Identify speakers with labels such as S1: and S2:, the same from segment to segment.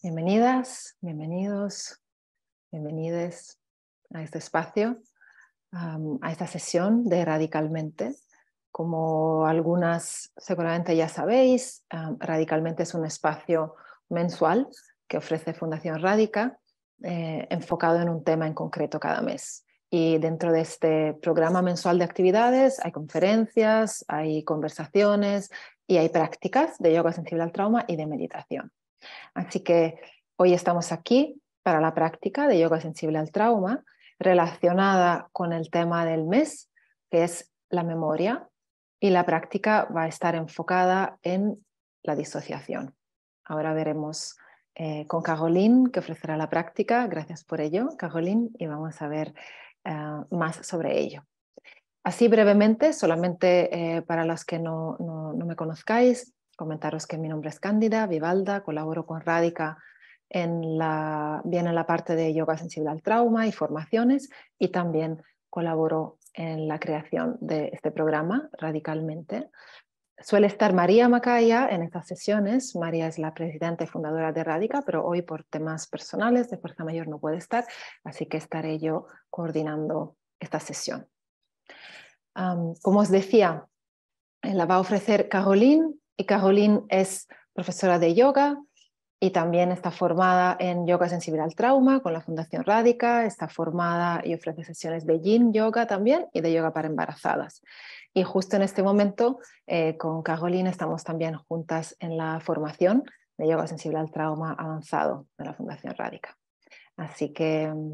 S1: Bienvenidas,
S2: bienvenidos, bienvenides a este espacio, a esta sesión de Radicalmente. Como algunas seguramente ya sabéis, Radicalmente es un espacio mensual que ofrece Fundación Radica, eh, enfocado en un tema en concreto cada mes. Y dentro de este programa mensual de actividades hay conferencias, hay conversaciones y hay prácticas de yoga sensible al trauma y de meditación. Así que hoy estamos aquí para la práctica de yoga sensible al trauma relacionada con el tema del mes, que es la memoria, y la práctica va a estar enfocada en la disociación. Ahora veremos eh, con Caroline, que ofrecerá la práctica. Gracias por ello, Caroline, y vamos a ver eh, más sobre ello. Así brevemente, solamente eh, para los que no, no me conozcáis, comentaros que mi nombre es Cándida Vivalda, colaboro con Radica en la, bien en la parte de yoga sensible al trauma y formaciones y también colaboro en la creación de este programa radicalmente. Suele estar María Macaya en estas sesiones. María es la presidenta y fundadora de Radica, pero hoy por temas personales de fuerza mayor no puede estar, así que estaré yo coordinando esta sesión. como os decía, la va a ofrecer Caroline y Caroline es profesora de yoga y también está formada en yoga sensible al trauma con la Fundación Rádica, está formada y ofrece sesiones de yin yoga también y de yoga para embarazadas. Y justo en este momento eh, con Caroline estamos también juntas en la formación de yoga sensible al trauma avanzado de la Fundación Radica. Así que mm,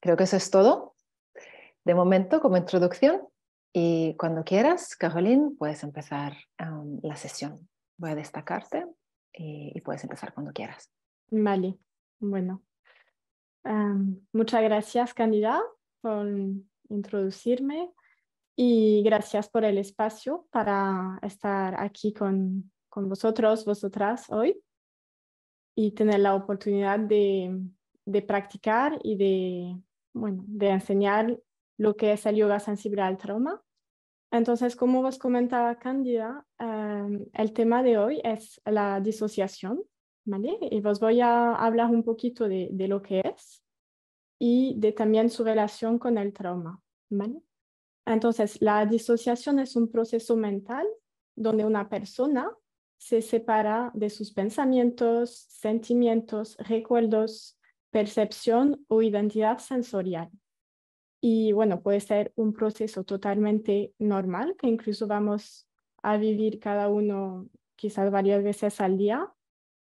S2: creo que eso es todo de momento como introducción y cuando quieras, Carolín, puedes empezar la sesión. Voy a destacarte eh, y, puedes empezar cuando quieras.
S3: Vale, bueno. muchas gracias, Candida, por introducirme y gracias por el espacio para estar aquí con, con vosotros, vosotras hoy y tener la oportunidad de, de practicar y de, bueno, de enseñar lo que es el yoga sensible al trauma entonces, como vos comentaba, Candida, em, el tema de hoy es la disociación, ¿vale? Y os voy a hablar un poquito de, de lo que es y de también su relación con el trauma, ¿vale? Entonces, la disociación es un proceso mental donde una persona se separa de sus pensamientos, sentimientos, recuerdos, percepción o identidad sensorial. Y bueno, puede ser un proceso totalmente normal, que incluso vamos a vivir cada uno quizás varias veces al día,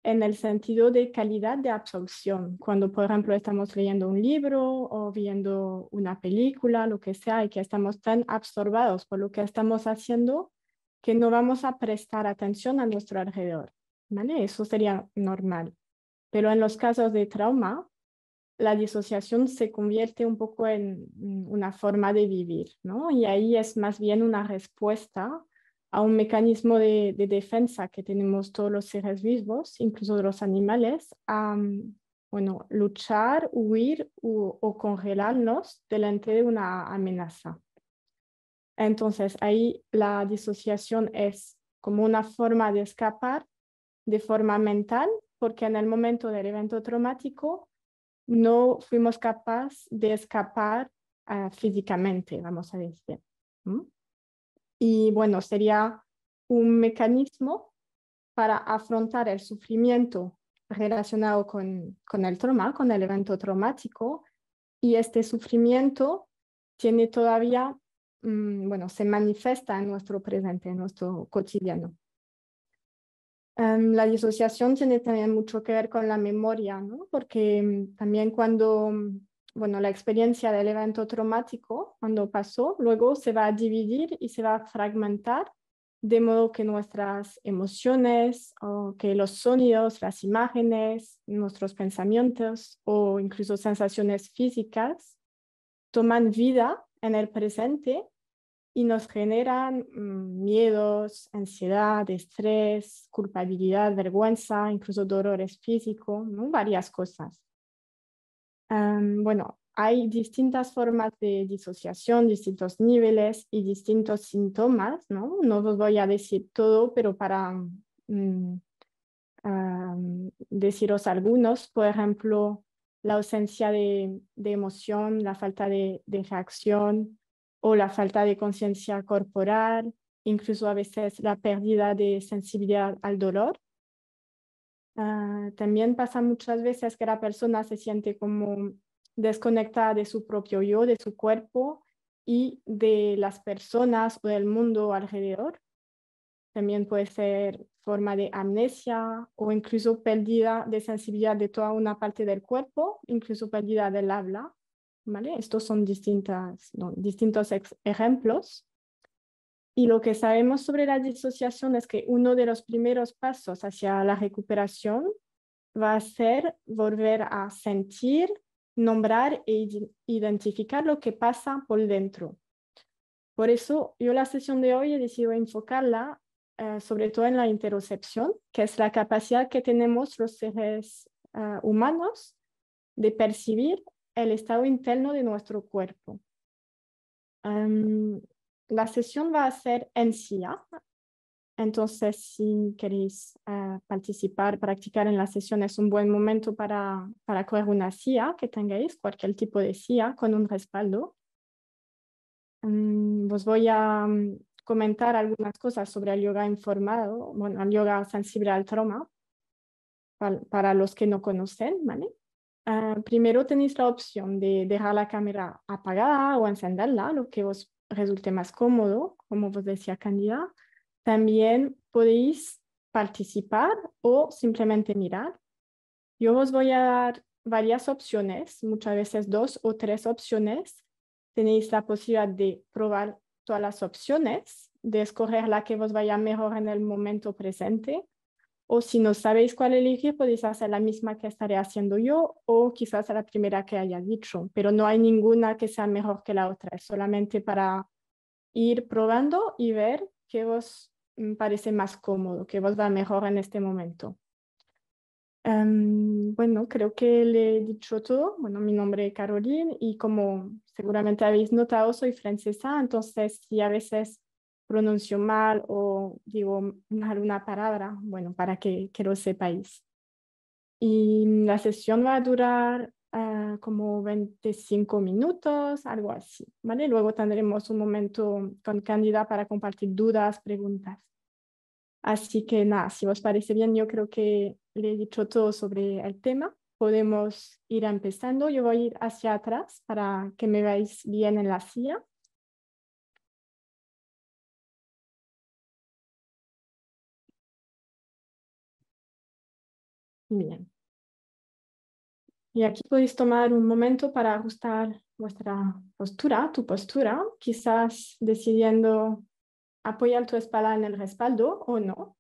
S3: en el sentido de calidad de absorción. Cuando, por ejemplo, estamos leyendo un libro o viendo una película, lo que sea, y que estamos tan absorbados por lo que estamos haciendo que no vamos a prestar atención a nuestro alrededor. ¿vale? Eso sería normal. Pero en los casos de trauma, la disociación se convierte un poco en mm, una forma de vivir, ¿no? Y ahí es más bien una respuesta a un mecanismo de, defensa que tenemos todos los seres vivos, incluso los animales, a mm, bueno, luchar, huir o congelarnos delante de una amenaza. Entonces, ahí la disociación es como una forma de escapar de forma mental, porque en el momento del evento traumático no fuimos capaces de escapar ah, físicamente, vamos a decir. Y bueno, sería un mecanismo para afrontar el sufrimiento relacionado con, el trauma, con el evento traumático, y este sufrimiento tiene todavía, mm, bueno, se manifiesta en nuestro presente, en nuestro cotidiano. Em, la disociación tiene también mucho que ver con la memoria, porque mm, también cuando, mm, bueno, la experiencia del evento traumático, cuando pasó, luego se va a dividir y se va a fragmentar, de modo que nuestras emociones o que los sonidos, las imágenes, nuestros pensamientos o incluso sensaciones físicas toman vida en el presente y nos generan mm, miedos, ansiedad, estrés, culpabilidad, vergüenza, incluso dolores físicos, varias cosas. bueno, hay distintas formas de disociación, distintos niveles y distintos síntomas, ¿no? No os voy a decir todo, pero para mm, deciros algunos, por ejemplo, la ausencia de, emoción, la falta de, de reacción, o la falta de conciencia corporal, incluso a veces la pérdida de sensibilidad al dolor. Ah, también pasa muchas veces que la persona se siente como desconectada de su propio yo, de su cuerpo y de las personas o del mundo alrededor. También puede ser forma de amnesia o incluso pérdida de sensibilidad de toda una parte del cuerpo, incluso pérdida del habla. Estos son distintas, distintos ejemplos. Y lo que sabemos sobre la disociación es que uno de los primeros pasos hacia la recuperación va a ser volver a sentir, nombrar e identificar lo que pasa por dentro. Por eso yo la sesión de hoy he decidido enfocarla eh, sobre todo en la interocepción, que es la capacidad que tenemos los seres eh, humanos de percibir el estado interno de nuestro cuerpo. la sesión va a ser en silla, entonces si queréis ah, participar, practicar en la sesión es un buen momento para, para coger una silla que tengáis, cualquier tipo de silla con un respaldo. os voy a comentar algunas cosas sobre el yoga informado, bueno, el yoga sensible al trauma, para, para los que no conocen, ¿vale? Ah, primero tenéis la opción de dejar la cámara apagada o encenderla, lo que os resulte más cómodo, como vos decía Candida. También podéis participar o simplemente mirar. Yo os voy a dar varias opciones, muchas veces dos o tres opciones. Tenéis la posibilidad de probar todas las opciones, de escoger la que os vaya mejor en el momento presente o si no sabéis cuál elegir, podéis hacer la misma que estaré haciendo yo o quizás la primera que haya dicho, pero no hay ninguna que sea mejor que la otra, es solamente para ir probando y ver qué os mm, parece más cómodo, qué os va mejor en este momento. Em, bueno, creo que le he dicho todo. Bueno, mi nombre es Caroline y como seguramente habéis notado, soy francesa, entonces si a veces pronuncio mal o digo mal una palabra, bueno, para que, que lo sepáis. Y la sesión va a durar ah, como 25 minutos, algo así, ¿vale? Luego tendremos un momento con Candida para compartir dudas, preguntas. Así que nada, si os parece bien, yo creo que le he dicho todo sobre el tema. Podemos
S1: ir empezando. Yo voy a ir hacia atrás para que me veáis bien en la silla. Bien. Y aquí podéis tomar un momento para ajustar vuestra postura, tu postura,
S3: quizás decidiendo apoyar tu espalda en el respaldo o no.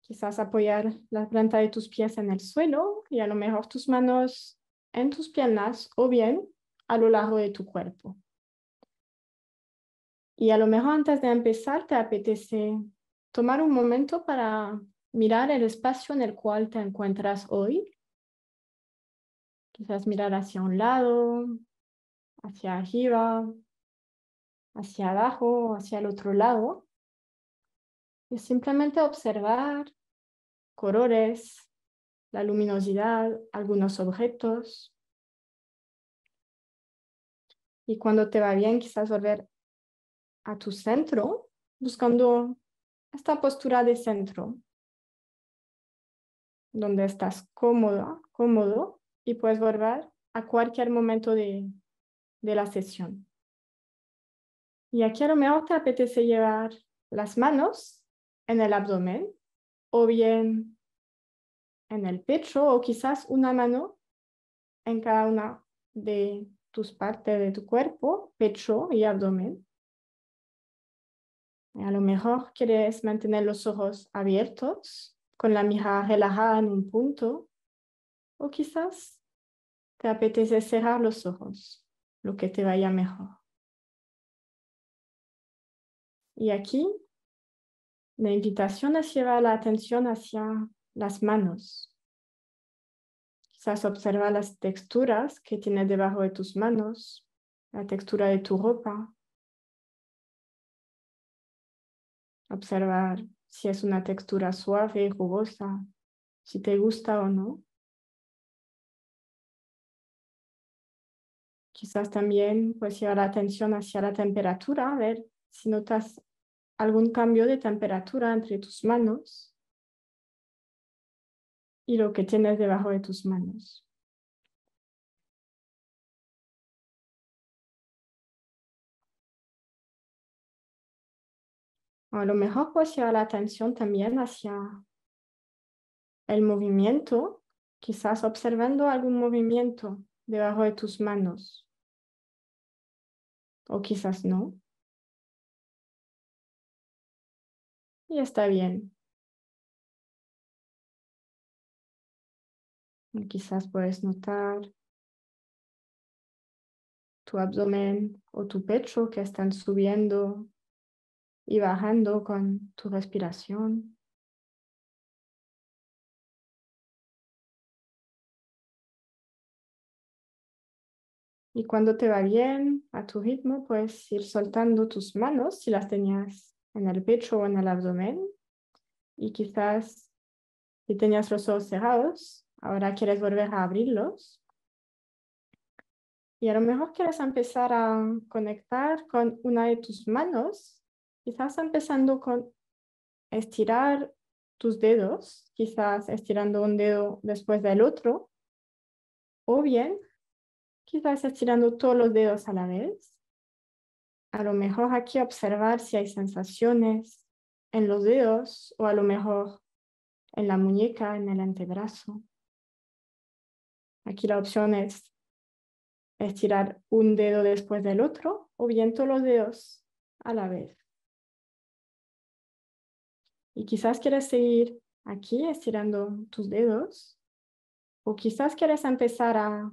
S3: Quizás apoyar la planta de tus pies en el suelo y a lo mejor tus manos en tus piernas o bien a lo largo de tu cuerpo. Y a lo mejor antes de empezar te apetece tomar un momento para mirar el espacio en el cual te encuentras hoy. Quizás mirar hacia un lado, hacia arriba, hacia abajo, hacia el otro lado. Y simplemente observar colores, la luminosidad, algunos objetos.
S1: Y cuando te va bien, quizás volver a tu centro, buscando esta postura de centro, donde estás cómoda, cómodo y puedes volver a cualquier momento de, de la sesión.
S3: Y aquí a lo mejor te apetece llevar las manos en el abdomen o bien en el pecho o quizás una mano en cada una de tus partes de tu cuerpo, pecho y abdomen. A lo mejor quieres mantener los ojos abiertos con la mirada relajada en un punto o quizás
S1: te apetece cerrar los ojos, lo que te vaya mejor. Y aquí la invitación es llevar la atención hacia las manos. Quizás observa las
S3: texturas que tienes debajo de tus manos, la textura de tu ropa.
S1: Observar si es una textura suave, y jugosa, si te gusta o no. Quizás también pues llevar la atención hacia la
S3: temperatura, a ver si notas algún cambio de temperatura entre tus manos
S1: y lo que tienes debajo de tus manos. A lo mejor puedes llevar la atención también hacia el movimiento, quizás observando algún movimiento debajo de tus manos. O quizás no. Y está bien. quizás puedes notar tu abdomen o tu pecho que están subiendo y bajando con tu respiración. Y cuando te va bien a tu ritmo, puedes ir
S3: soltando tus manos si las tenías en el pecho o en el abdomen. Y quizás si tenías los ojos cerrados, ahora quieres volver a abrirlos. Y a lo mejor quieres empezar a conectar con una de tus manos Quizás empezando con estirar tus dedos, quizás estirando un dedo después del otro, o bien quizás estirando todos los dedos a la vez. A lo mejor aquí observar si hay sensaciones en los dedos o a lo mejor en la muñeca, en el antebrazo. Aquí la opción
S1: es estirar un dedo después del otro o bien todos los dedos a la vez. Y quizás quieras
S3: seguir aquí estirando tus dedos o quizás quieres empezar a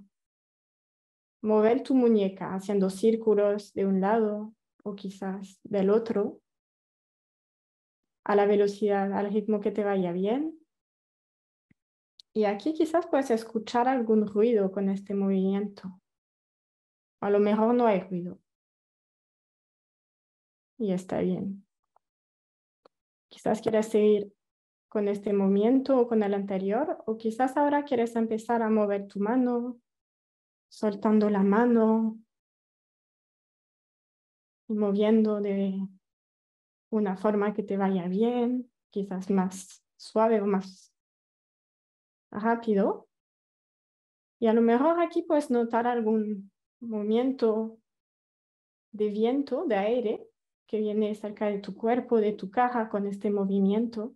S3: mover tu muñeca haciendo círculos de un lado o quizás del otro a la velocidad, al ritmo que te vaya bien. Y aquí quizás puedes escuchar algún ruido con
S1: este movimiento. A lo mejor no hay ruido. Y está bien. Quizás quieras seguir
S3: con este movimiento o con el anterior, o quizás ahora quieres empezar a mover tu mano,
S1: soltando la mano y moviendo de una forma que te vaya bien, quizás más suave o más rápido. Y a lo mejor aquí puedes notar algún movimiento de viento, de
S3: aire, que viene cerca de tu cuerpo, de tu caja con este movimiento.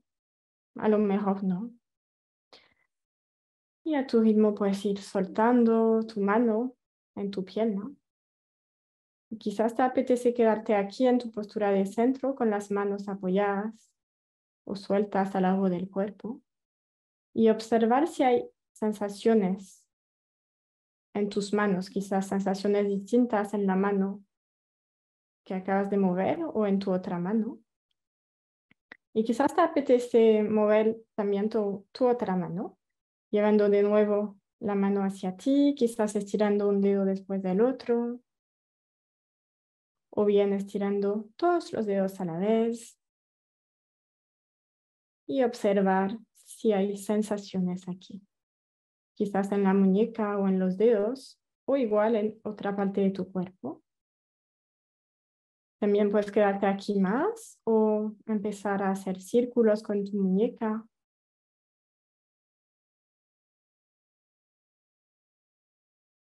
S3: A lo mejor no. Y a tu ritmo puedes ir soltando tu mano en tu pierna. quizás te apetece quedarte aquí en tu postura de centro con las manos apoyadas o sueltas al lado del cuerpo y observar si hay sensaciones en tus manos, quizás sensaciones distintas en la mano que acabas de mover o en tu otra mano. Y quizás te apetece mover también tu, otra mano, llevando de nuevo la mano hacia ti,
S1: quizás estirando un dedo después del otro, o bien estirando todos los dedos a la vez y
S3: observar si hay sensaciones aquí, quizás en la muñeca o en los dedos, o igual en otra parte de tu cuerpo.
S1: También puedes quedarte aquí más o empezar a hacer círculos con tu muñeca.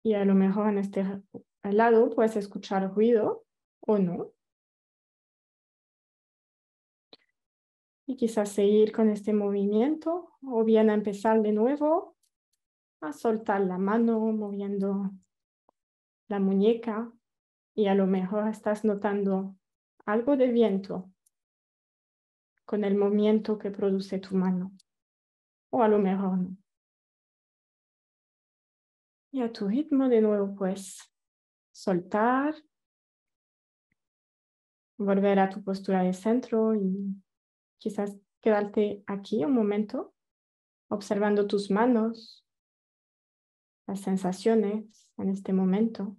S1: Y a lo mejor en este lado puedes escuchar ruido o no. Y quizás seguir con este
S3: movimiento o bien empezar de nuevo a soltar la mano moviendo la muñeca y a lo mejor estás notando
S1: algo de viento con el movimiento que produce tu mano. O a lo mejor no. Y a tu ritmo de nuevo, pues, soltar,
S3: volver a tu postura de centro y quizás quedarte aquí
S1: un momento observando tus manos, las sensaciones en este momento.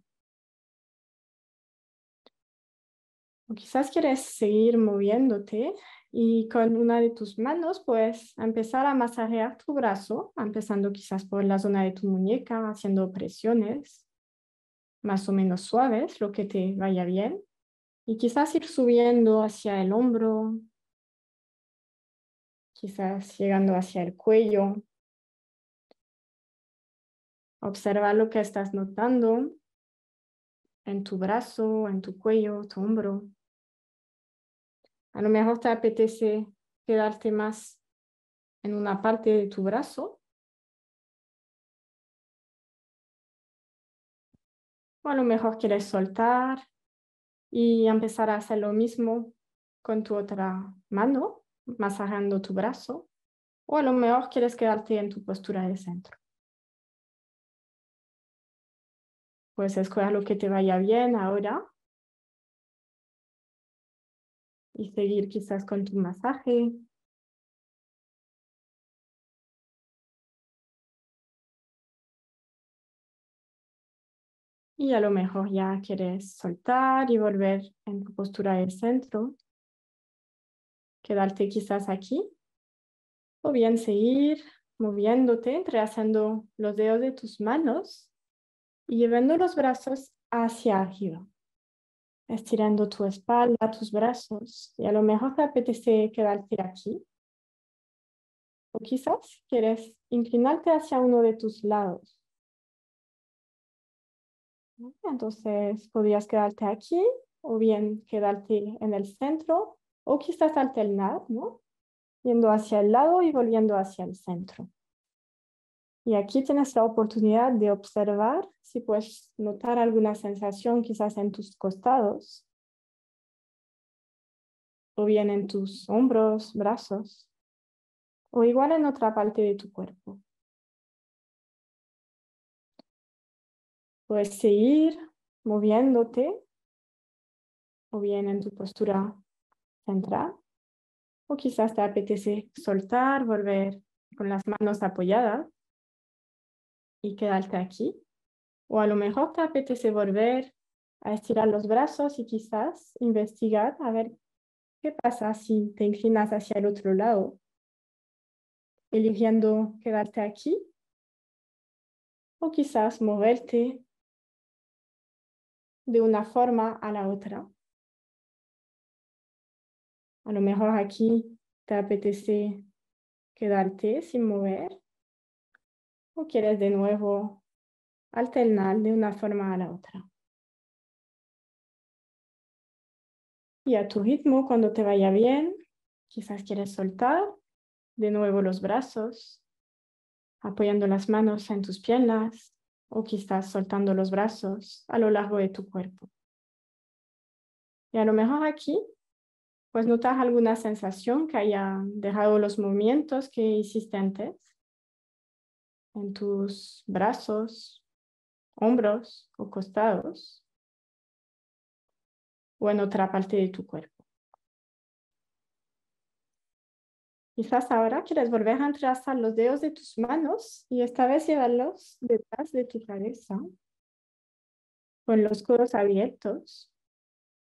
S3: quizás quieres seguir moviéndote y con una de tus manos puedes empezar a masajear tu brazo, empezando quizás por la zona de tu muñeca, haciendo presiones más o menos suaves, lo que te vaya bien. Y
S1: quizás ir subiendo hacia el hombro, quizás llegando hacia el cuello. Observa
S3: lo que estás notando en tu brazo, en tu cuello, tu hombro.
S1: A lo mejor te apetece quedarte más en una parte de tu brazo. O a lo mejor quieres soltar y empezar
S3: a hacer lo mismo con tu otra mano, masajando tu brazo.
S1: O a lo mejor quieres quedarte en tu postura de centro. Pues escoger lo que te vaya bien ahora y seguir quizás con tu masaje. Y a lo mejor ya quieres soltar y volver en tu postura de centro. Quedarte quizás aquí.
S3: O bien seguir moviéndote, entrelazando los dedos de tus manos y llevando los brazos hacia arriba estirando tu espalda, tus brazos, y a lo mejor te apetece quedarte aquí. O quizás quieres inclinarte hacia uno de tus lados. Entonces podrías quedarte aquí o bien quedarte en el centro o quizás alternar, ¿no? Yendo hacia el lado y volviendo hacia el centro. Y aquí tienes la oportunidad de observar si puedes notar alguna sensación quizás en tus costados
S1: o bien en tus hombros, brazos o igual en otra parte de tu cuerpo. Puedes seguir moviéndote o
S3: bien en tu postura central o quizás te apetece soltar, volver con las manos apoyadas y quedarte aquí. O a lo mejor te apetece volver a estirar los brazos y quizás investigar a ver qué pasa si te inclinas hacia el otro lado,
S1: eligiendo quedarte aquí. O quizás moverte de una forma a la otra. A lo mejor aquí te apetece quedarte sin mover o quieres de nuevo alternar de una forma a la otra. Y a tu ritmo, cuando te vaya bien, quizás quieres soltar de
S3: nuevo los brazos, apoyando las manos en tus piernas o quizás soltando los brazos a lo largo de tu cuerpo. Y a lo mejor aquí, pues notas alguna sensación que haya dejado los movimientos
S1: que hiciste antes en tus brazos, hombros o costados o en otra parte de tu cuerpo. Quizás ahora
S3: quieres volver a entrelazar los dedos de tus manos y esta vez llevarlos detrás de tu cabeza
S1: con los codos abiertos.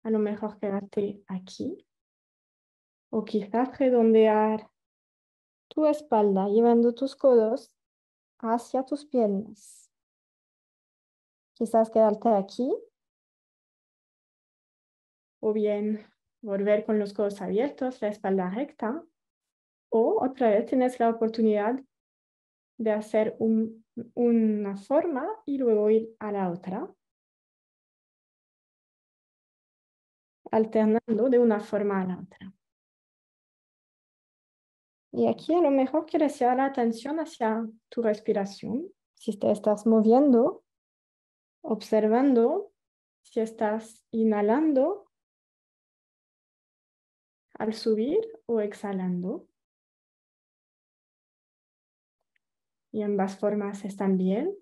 S1: A lo mejor quedarte aquí o quizás redondear tu espalda llevando tus codos hacia tus piernas. Quizás quedarte aquí. O
S3: bien volver con los codos abiertos, la espalda recta. O otra vez
S1: tienes la oportunidad de hacer una forma y luego ir a la otra. Alternando de una forma a la otra. Y aquí a lo
S3: mejor quieres llevar la atención hacia tu respiración. Si te estás moviendo,
S1: observando, si estás inhalando al subir o exhalando. Y ambas formas están bien.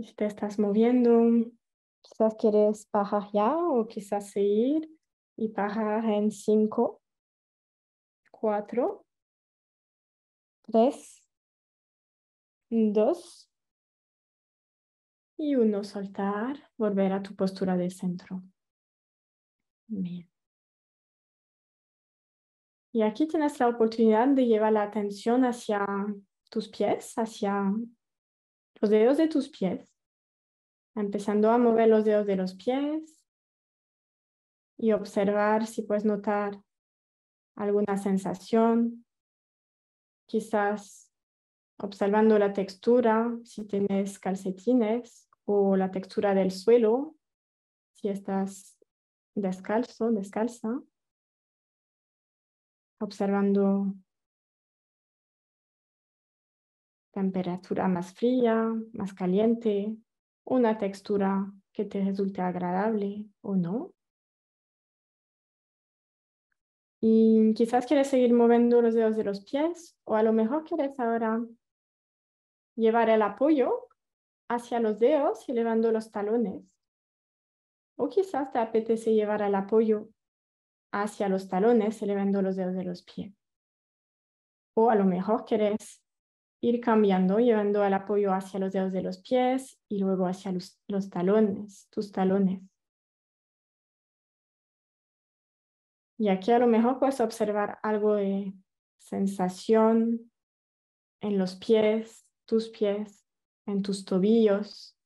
S1: si te estás moviendo, quizás quieres bajar ya o quizás seguir y bajar en 5, 4, 3, 2 y 1. Soltar, volver a tu postura de centro. Bien.
S3: Y aquí tienes la oportunidad de llevar la atención hacia tus pies, hacia los dedos de tus pies, empezando a
S1: mover los dedos de los pies y observar si puedes notar alguna sensación, quizás
S3: observando la textura, si tienes calcetines o la textura del
S1: suelo, si estás descalzo, descalza, observando temperatura más fría, más caliente, una textura
S3: que te resulte agradable o no. Y quizás quieres seguir moviendo los dedos de los pies o a lo mejor quieres ahora llevar el apoyo hacia los dedos y elevando los talones. O quizás te apetece llevar el apoyo hacia los talones elevando los dedos de los pies. O a lo mejor quieres ir cambiando, llevando el apoyo hacia los dedos de los pies y luego hacia los talones,
S1: tus talones. Y aquí a lo mejor puedes observar algo de sensación en los
S3: pies, tus pies, en tus tobillos,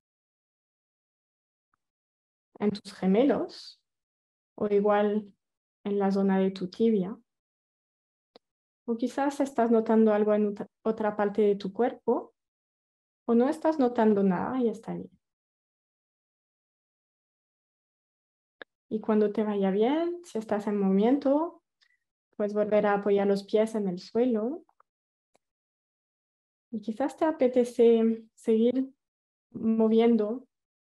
S3: en tus gemelos o igual en la zona de tu tibia. O quizás estás notando algo en otra parte de
S1: tu cuerpo o no estás notando nada y está bien. Y cuando te vaya bien, si estás en movimiento, puedes volver a apoyar los pies en el suelo.
S3: Y quizás te apetece seguir moviendo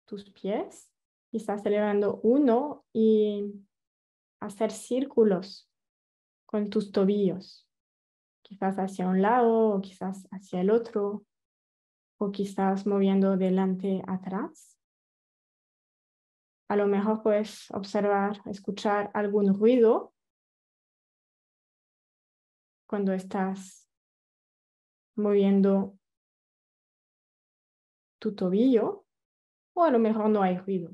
S3: tus pies, quizás elevando uno y hacer círculos con tus tobillos, quizás hacia un lado o quizás hacia el otro, o quizás moviendo delante atrás
S1: a lo mejor puedes observar, escuchar algún ruido cuando estás moviendo tu tobillo o a lo mejor no hay
S3: ruido.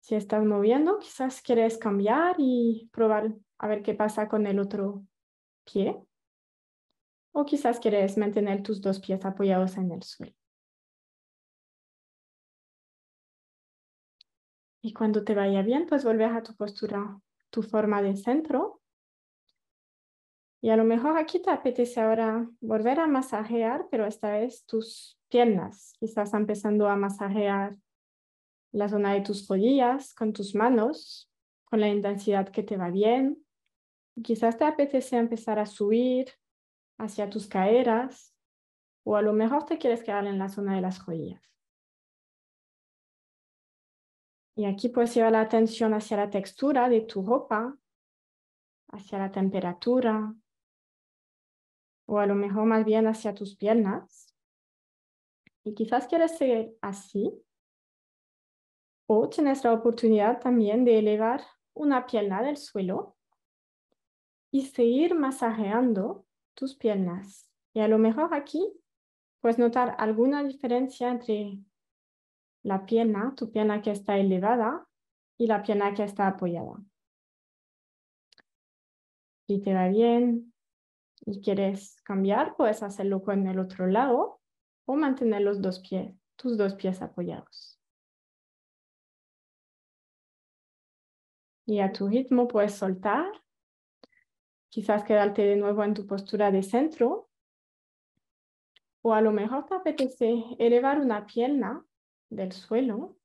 S3: Si estás moviendo, quizás quieres cambiar y probar
S1: a ver qué pasa con el otro pie. O quizás quieres mantener tus dos pies apoyados en el suelo. Y cuando te vaya bien, pues vuelves a tu postura, tu forma de centro.
S3: Y a lo mejor aquí te apetece ahora volver a masajear, pero esta vez tus piernas. Quizás empezando a masajear la zona de tus rodillas con tus manos, con la intensidad que te va bien. Quizás te apetece empezar a subir hacia tus caderas o a lo mejor te quieres quedar en la zona de las rodillas. Y aquí puedes llevar la atención hacia la textura de tu ropa,
S1: hacia la temperatura, o a lo mejor más bien hacia tus piernas. Y quizás quieres seguir así.
S3: O tienes la oportunidad también de elevar una pierna del suelo y seguir masajeando tus piernas. Y a lo mejor aquí puedes notar alguna diferencia entre la pierna, tu pierna que está elevada y la pierna que está apoyada. Si te va bien y quieres cambiar, puedes hacerlo con el
S1: otro lado o mantener los dos pies, tus dos pies apoyados. Y a tu ritmo puedes soltar, quizás quedarte de nuevo en tu postura de centro
S3: o a lo mejor te apetece elevar una pierna del suelo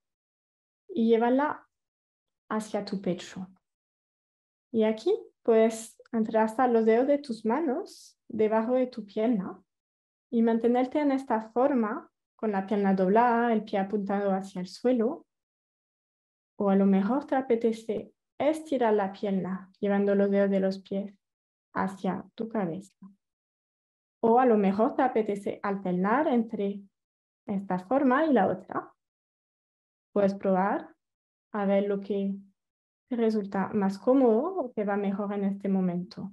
S3: y llévala hacia tu pecho. Y aquí puedes entrelazar los dedos de tus manos debajo de tu pierna y mantenerte en esta forma con la pierna doblada, el pie apuntado hacia el suelo. O a lo mejor te apetece estirar la pierna llevando los dedos de los pies hacia tu cabeza. O a lo mejor te apetece alternar entre esta forma y la otra. Puedes
S1: probar a ver lo que resulta más cómodo o que va mejor en este momento.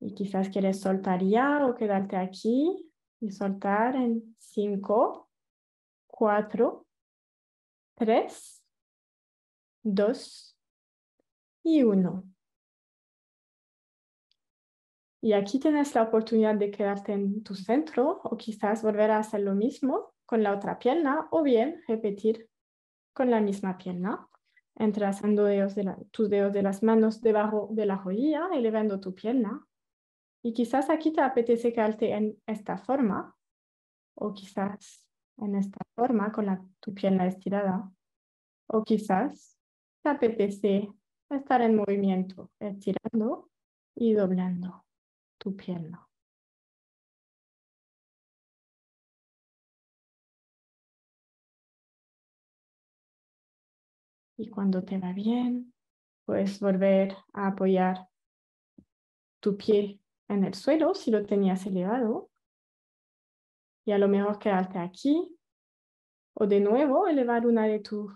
S1: Y quizás quieres soltar ya o quedarte aquí y soltar en 5, 4, 3, 2 y 1. Y aquí tienes la oportunidad de quedarte en tu centro
S3: o quizás volver a hacer lo mismo con la otra pierna o bien repetir con la misma pierna, entrelazando tus dedos de las manos debajo de la rodilla, elevando tu pierna. Y quizás aquí te apetece quedarte en esta forma o quizás en esta forma con la, tu pierna estirada
S1: o quizás te apetece estar en movimiento, estirando y doblando tu pierna. Y cuando te va bien, puedes volver a apoyar
S3: tu pie en el suelo si lo tenías elevado. Y a lo mejor quedarte aquí o de nuevo elevar una de tus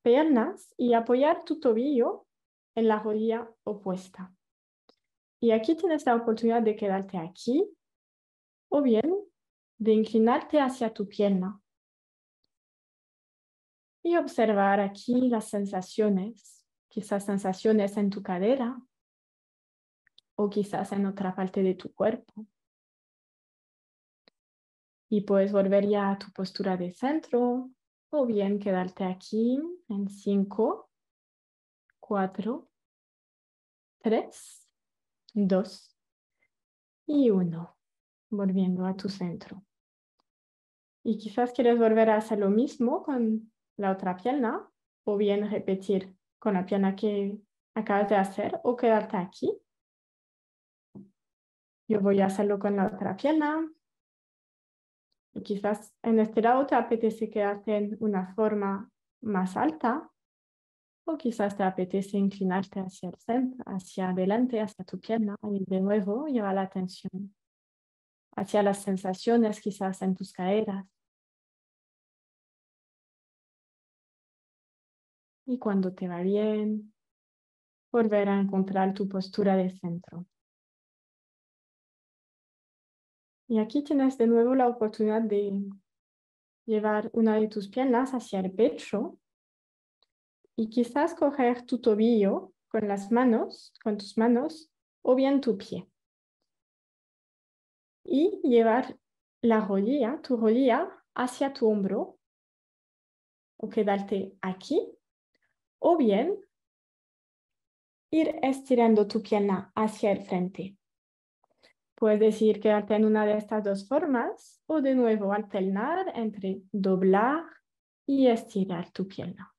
S3: piernas y apoyar tu tobillo en la rodilla opuesta.
S1: Y aquí tienes la oportunidad de quedarte aquí o bien de inclinarte hacia tu pierna y
S3: observar aquí las sensaciones, quizás sensaciones en tu cadera o quizás en otra parte de tu cuerpo. Y puedes volver ya a tu postura de centro o bien quedarte aquí
S1: en cinco, cuatro, tres dos y uno, volviendo a tu centro.
S3: Y quizás quieres volver a hacer lo mismo con la otra pierna o bien repetir con la pierna que acabas de hacer o quedarte aquí. Yo voy a hacerlo con la otra pierna. Y quizás en este lado te apetece quedarte en una forma más alta o quizás te apetece inclinarte hacia el centro, hacia adelante,
S1: hacia tu pierna y de nuevo lleva la atención hacia las sensaciones quizás en tus caderas. Y cuando te va bien, volver a encontrar tu postura de centro. Y aquí tienes de nuevo la oportunidad de llevar una de tus piernas hacia el pecho
S3: y quizás coger tu tobillo con las manos, con tus manos,
S1: o bien tu pie. Y llevar la rodilla, tu rodilla, hacia tu hombro, o quedarte
S3: aquí, o bien ir estirando tu pierna hacia el frente. Puedes decir quedarte en una de estas dos formas
S1: o de nuevo alternar entre doblar y estirar tu pierna.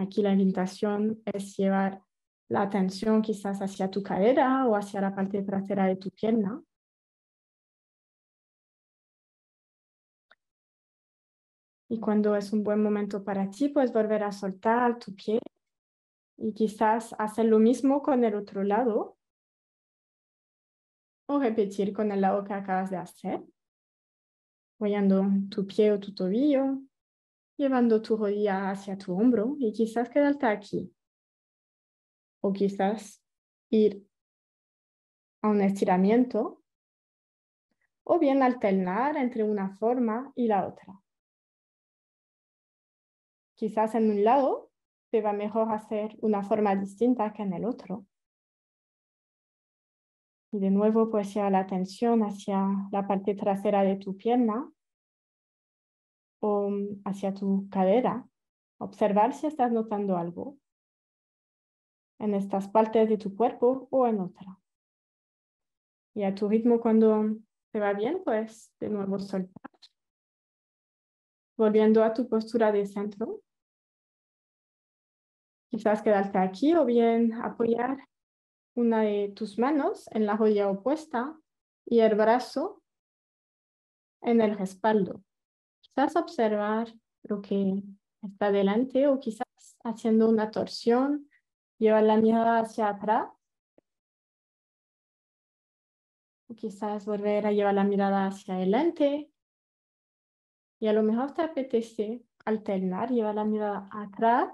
S1: Aquí la invitación es llevar la atención quizás hacia tu cadera o hacia la parte trasera de tu pierna. Y cuando es un buen momento para ti, puedes volver
S3: a soltar tu pie y quizás hacer lo mismo con el otro lado o repetir con el lado que acabas de hacer, apoyando tu pie o tu tobillo llevando tu rodilla hacia tu
S1: hombro y quizás quedarte aquí. O quizás ir a un estiramiento. O bien alternar entre una forma y la otra. Quizás en un
S3: lado te va mejor hacer una forma distinta que en el otro. Y de nuevo, pues lleva la atención hacia la parte trasera de tu pierna o hacia tu cadera, observar si estás notando algo en estas partes de tu cuerpo o en
S1: otra. Y a tu ritmo cuando te va bien, pues de nuevo soltar. Volviendo a tu postura de centro. Quizás quedarte aquí o bien apoyar una de
S3: tus manos en la rodilla opuesta y el brazo en el respaldo observar lo que está adelante o quizás haciendo una torsión, llevar la mirada hacia atrás. O quizás volver a llevar la mirada hacia adelante. Y a lo mejor te apetece alternar, llevar la mirada atrás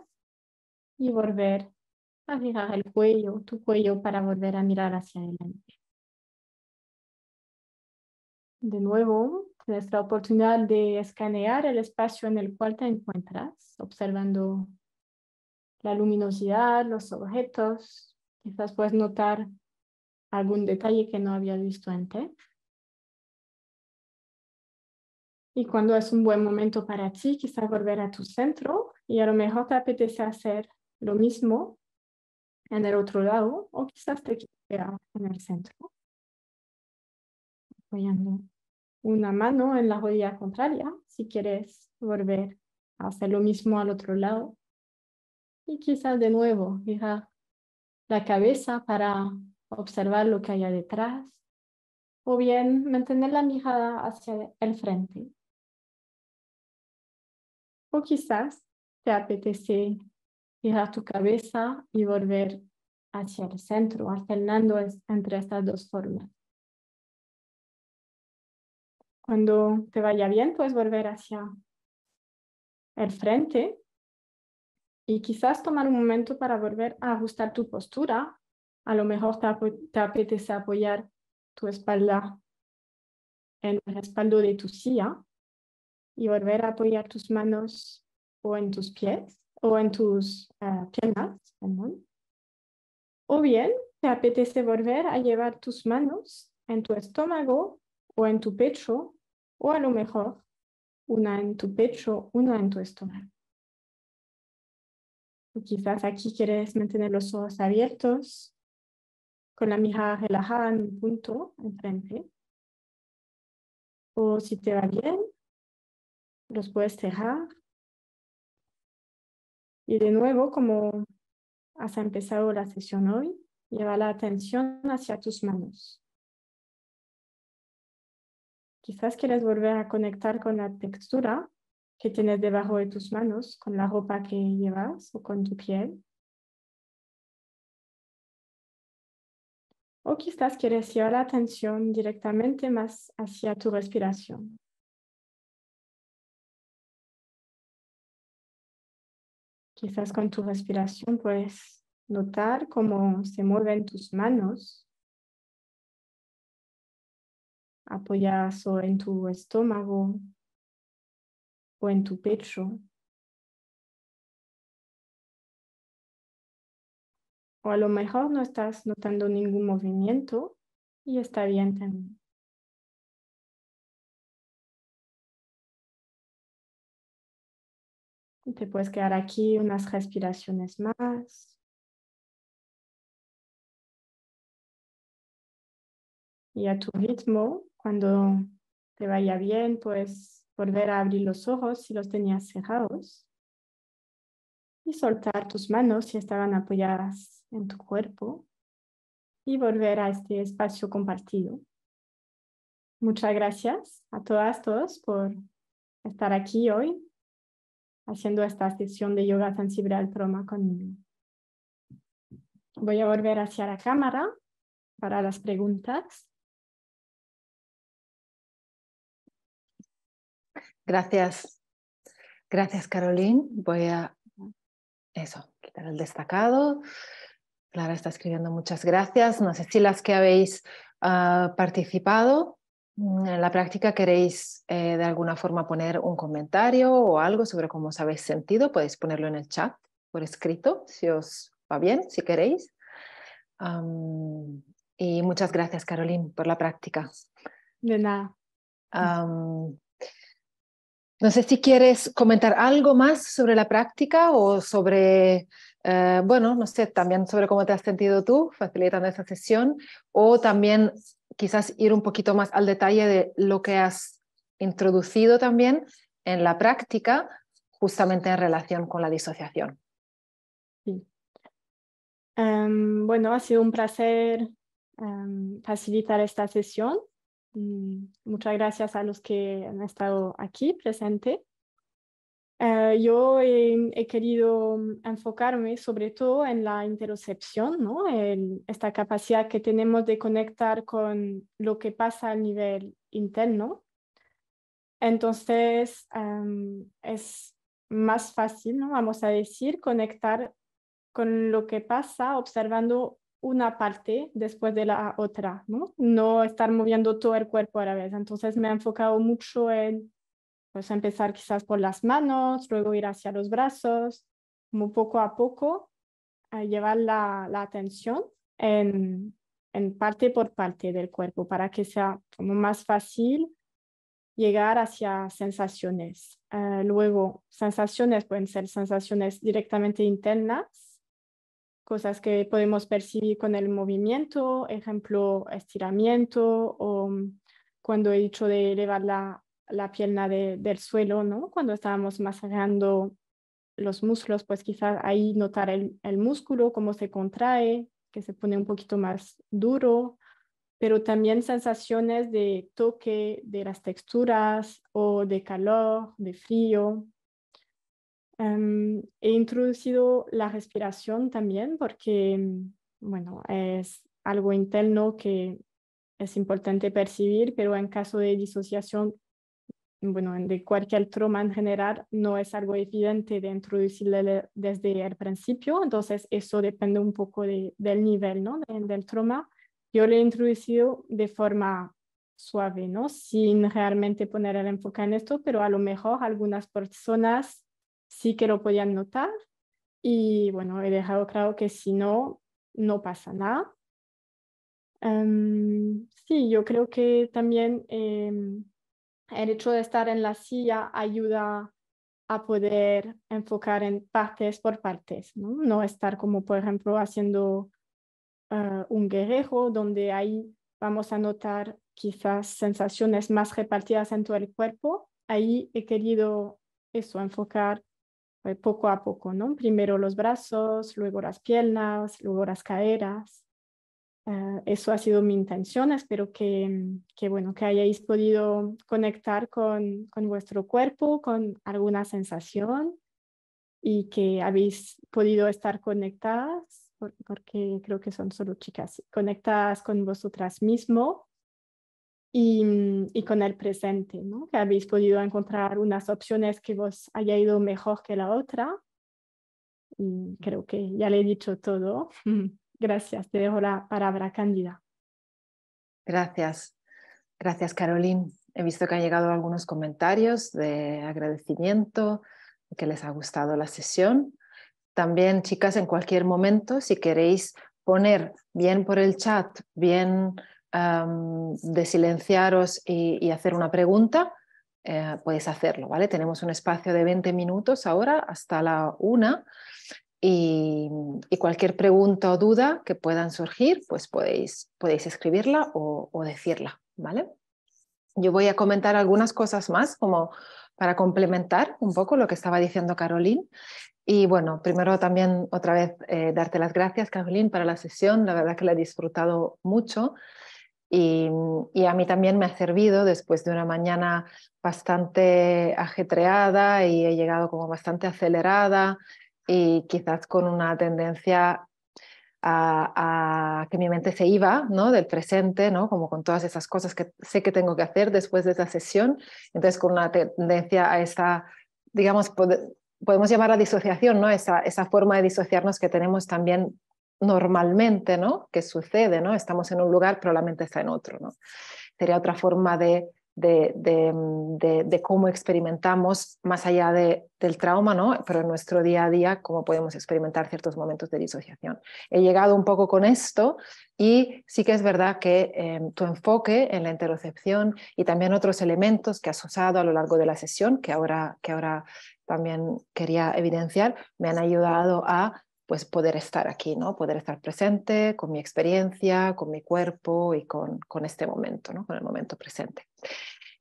S1: y volver a mirar el cuello, tu cuello para volver a mirar hacia adelante. De nuevo,
S3: nuestra oportunidad de escanear el espacio en el cual te encuentras, observando
S1: la luminosidad, los objetos, quizás puedes notar algún detalle que no habías visto antes.
S3: Y cuando es un buen momento para ti, quizás volver a tu centro y a lo mejor te apetece hacer lo mismo en el otro lado o quizás te quedas en el centro. Apoyando una mano en la rodilla contraria si quieres volver a hacer lo mismo al otro lado. Y quizás de nuevo girar la cabeza para
S1: observar lo que hay detrás o bien mantener la mirada hacia el frente. O quizás te apetece girar tu cabeza y volver hacia el centro, alternando entre estas dos formas. Cuando te vaya bien, puedes volver hacia el frente
S3: y quizás tomar un momento para volver a ajustar tu postura. A lo mejor te, apetece apoyar tu espalda en el respaldo de tu silla y volver a apoyar tus manos o en tus pies o en tus eh, piernas. O bien te apetece volver a llevar tus manos en tu estómago o en tu pecho o a
S1: lo mejor una en tu pecho, una en tu estómago. quizás aquí quieres mantener los ojos abiertos, con la mirada relajada en un punto enfrente. O si te va bien, los puedes cerrar. Y de nuevo, como has empezado la sesión hoy, lleva la atención
S3: hacia tus manos. Quizás quieres volver
S1: a conectar con la textura que tienes debajo de tus manos, con la ropa que llevas o con tu piel. O quizás quieres llevar la atención directamente más hacia tu respiración. Quizás con tu respiración puedes notar cómo se mueven tus manos Apoyazo en tu estómago o en tu pecho. O a lo mejor no estás notando ningún movimiento y está bien también. Te puedes quedar aquí unas respiraciones más. y a tu ritmo cuando te vaya bien,
S3: pues volver a abrir los ojos si los tenías cerrados y soltar tus manos si estaban apoyadas en tu cuerpo y volver a este espacio compartido. Muchas gracias a todas, todos por estar aquí hoy haciendo esta sesión de yoga sensible
S1: al trauma conmigo. Voy a volver hacia la cámara para las preguntas.
S2: Gracias. Gracias, Caroline. Voy a eso, quitar el destacado. Clara está escribiendo muchas gracias. No sé si las que habéis ah, participado mm, en la práctica queréis eh, de alguna forma poner un comentario o algo sobre cómo os habéis sentido, podéis ponerlo en el chat por escrito, si os va bien, si queréis. y muchas gracias, Caroline, por la práctica. De nada. No sé si quieres comentar algo más sobre la práctica o sobre, eh, bueno, no sé, también sobre cómo te has sentido tú facilitando esta sesión o también quizás ir un poquito más al detalle de lo que has introducido también en la práctica justamente en relación con la disociación.
S3: Em, bueno, ha sido un placer em, facilitar esta sesión Mm, muchas gracias a los que han estado aquí presente. Eh, yo he, querido mm, enfocarme sobre todo en la interocepción, ¿no? en esta capacidad que tenemos de conectar con lo que pasa a nivel interno. Entonces, es más fácil, ¿no? vamos a decir, conectar con lo que pasa observando una parte después de la otra, ¿no? estar moviendo todo el cuerpo a la vez. Entonces me he enfocado mucho en pues empezar quizás por las manos, luego ir hacia los brazos, como poco a poco llevar la, atención en, parte por parte del cuerpo para que sea como más fácil llegar hacia sensaciones. Eh, luego, sensaciones pueden ser sensaciones directamente internas cosas que podemos percibir con el movimiento, ejemplo, estiramiento o mm, cuando he dicho de elevar la, la pierna del suelo, ¿no? Cuando estábamos masajeando los músculos, pues quizás ahí notar el, el músculo, cómo se contrae, que se pone un poquito más duro, pero también sensaciones de toque, de las texturas o de calor, de frío. Em, he introducido la respiración también porque, em, bueno, es algo interno que es importante percibir, pero en caso de disociación, bueno, de cualquier trauma en general, no es algo evidente de introducirle desde el principio, entonces eso depende un poco del nivel ¿no? del trauma. Yo lo he introducido de forma suave, ¿no? sin realmente poner el enfoque en esto, pero a lo mejor algunas personas sí que lo podían notar y bueno, he dejado claro que si no, no pasa nada. Em, sí, yo creo que también em, el hecho de estar en la silla ayuda a poder enfocar en partes por partes, no, estar como por ejemplo haciendo eh, un guerrejo donde ahí vamos a notar quizás sensaciones más repartidas en todo el cuerpo. Ahí he querido eso, enfocar eh, poco a poco, ¿no? Primero los brazos, luego las piernas, luego las caderas. Ah, eso ha sido mi intención, espero que, bueno, que hayáis podido conectar con, con, vuestro cuerpo, con alguna sensación y que habéis podido estar conectadas, porque creo que son solo chicas, conectadas con vosotras mismas. Mm, y, con el presente, ¿no? que habéis podido encontrar unas opciones que vos haya ido mejor que la otra. Y mm, creo que ya le he dicho todo. Gracias, te dejo la palabra, Cándida.
S2: Gracias, gracias, Caroline. He visto que han llegado algunos comentarios de agradecimiento, que les ha gustado la sesión. También, chicas, en cualquier momento, si queréis poner bien por el chat, bien de silenciaros y, hacer una pregunta, eh, podéis hacerlo, ¿vale? Tenemos un espacio de 20 minutos ahora hasta la una y, cualquier pregunta o duda que puedan surgir, pues podéis, podéis escribirla o, decirla, ¿vale? Yo voy a comentar algunas cosas más como para complementar un poco lo que estaba diciendo Caroline. Y bueno, primero también otra vez eh, darte las gracias, Caroline, para la sesión. La verdad que la he disfrutado mucho. Y, a mí también me ha servido después de una mañana bastante ajetreada y he llegado como bastante acelerada y quizás con una tendencia a, que mi mente se iba ¿no? del presente, ¿no? como con todas esas cosas que sé que tengo que hacer después de esa sesión. Entonces con una tendencia a esa, digamos, podemos llamar a disociación, ¿no? esa, esa forma de disociarnos que tenemos también normalmente, ¿no? Que sucede, ¿no? Estamos en un lugar, pero la mente está en otro, ¿no? Sería otra forma de, de, mm, cómo experimentamos más allá del trauma, ¿no? Pero en nuestro día a día, cómo podemos experimentar ciertos momentos de disociación. He llegado un poco con esto y sí que es verdad que eh, tu enfoque en la interocepción y también otros elementos que has usado a lo largo de la sesión, que ahora, que ahora también quería evidenciar, me han ayudado a pues poder estar aquí, ¿no? Poder estar presente con mi experiencia, con mi cuerpo y con, este momento, ¿no? Con el momento presente.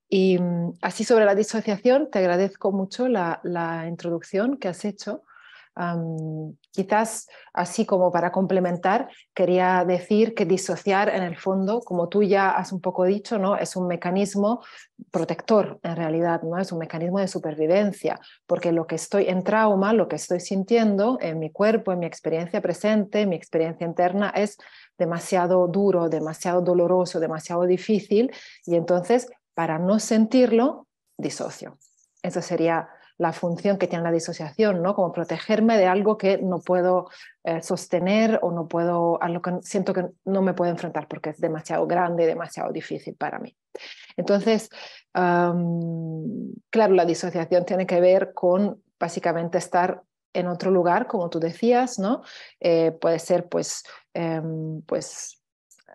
S2: Y mm, así sobre la disociación, te agradezco mucho la introducción que has hecho quizás así como para complementar, quería decir que disociar en el fondo, como tú ya has un poco dicho, ¿no? es un mecanismo protector en realidad, ¿no? es un mecanismo de supervivencia, porque lo que estoy en trauma, lo que estoy sintiendo en mi cuerpo, en mi experiencia presente, en mi experiencia interna, es demasiado duro, demasiado doloroso, demasiado difícil, y entonces para no sentirlo, disocio. Eso sería la función que tiene la disociación, ¿no? Como protegerme de algo que no puedo eh, sostener o no puedo, a lo que siento que no me puedo enfrentar porque es demasiado grande demasiado difícil para mí. Entonces, claro, la disociación tiene que ver con básicamente estar en otro lugar, como tú decías, ¿no? Eh, puede ser, pues, em, pues